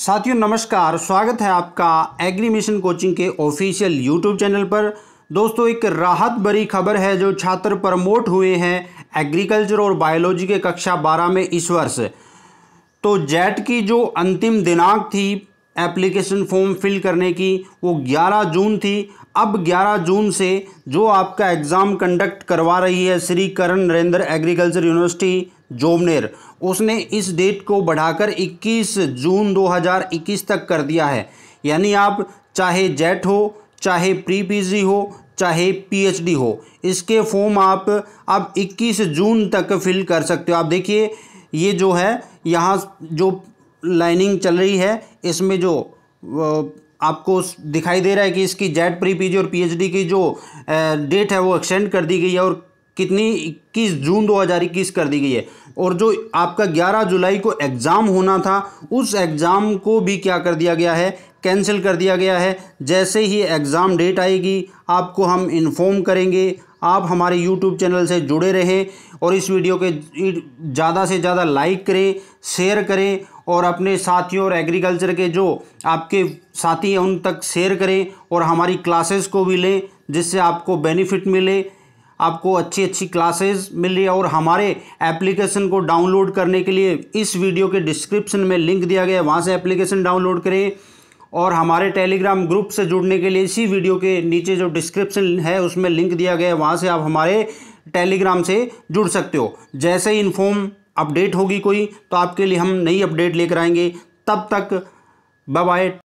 साथियों नमस्कार स्वागत है आपका एग्रीमिशन कोचिंग के ऑफिशियल यूट्यूब चैनल पर दोस्तों एक राहत भरी खबर है जो छात्र प्रमोट हुए हैं एग्रीकल्चर और बायोलॉजी के कक्षा बारह में इस वर्ष तो जेट की जो अंतिम दिनांक थी एप्लीकेशन फॉर्म फिल करने की वो 11 जून थी अब 11 जून से जो आपका एग्ज़ाम कंडक्ट करवा रही है श्री करण नरेंद्र एग्रीकल्चर यूनिवर्सिटी जोबनेर उसने इस डेट को बढ़ाकर 21 जून 2021 तक कर दिया है यानी आप चाहे जेट हो चाहे प्री पीजी हो चाहे पीएचडी हो इसके फॉर्म आप अब 21 जून तक फिल कर सकते हो आप देखिए ये जो है यहाँ जो लाइनिंग चल रही है इसमें जो आपको दिखाई दे रहा है कि इसकी जेट प्री पीजी और पीएचडी की जो डेट है वो एक्सटेंड कर दी गई है और कितनी इक्कीस जून 2021 कर दी गई है और जो आपका 11 जुलाई को एग्ज़ाम होना था उस एग्ज़ाम को भी क्या कर दिया गया है कैंसिल कर दिया गया है जैसे ही एग्ज़ाम डेट आएगी आपको हम इन्फॉर्म करेंगे आप हमारे यूट्यूब चैनल से जुड़े रहें और इस वीडियो के ज़्यादा से ज़्यादा लाइक करें शेयर करें और अपने साथियों और एग्रीकल्चर के जो आपके साथी हैं उन तक शेयर करें और हमारी क्लासेस को भी लें जिससे आपको बेनिफिट मिले आपको अच्छी अच्छी क्लासेस मिल रही है और हमारे एप्लीकेशन को डाउनलोड करने के लिए इस वीडियो के डिस्क्रिप्शन में लिंक दिया गया है वहाँ से एप्लीकेशन डाउनलोड करें और हमारे टेलीग्राम ग्रुप से जुड़ने के लिए इसी वीडियो के नीचे जो डिस्क्रिप्शन है उसमें लिंक दिया गया है वहाँ से आप हमारे टेलीग्राम से जुड़ सकते हो जैसे ही इन्फॉर्म अपडेट होगी कोई तो आपके लिए हम नई अपडेट लेकर आएंगे तब तक बाय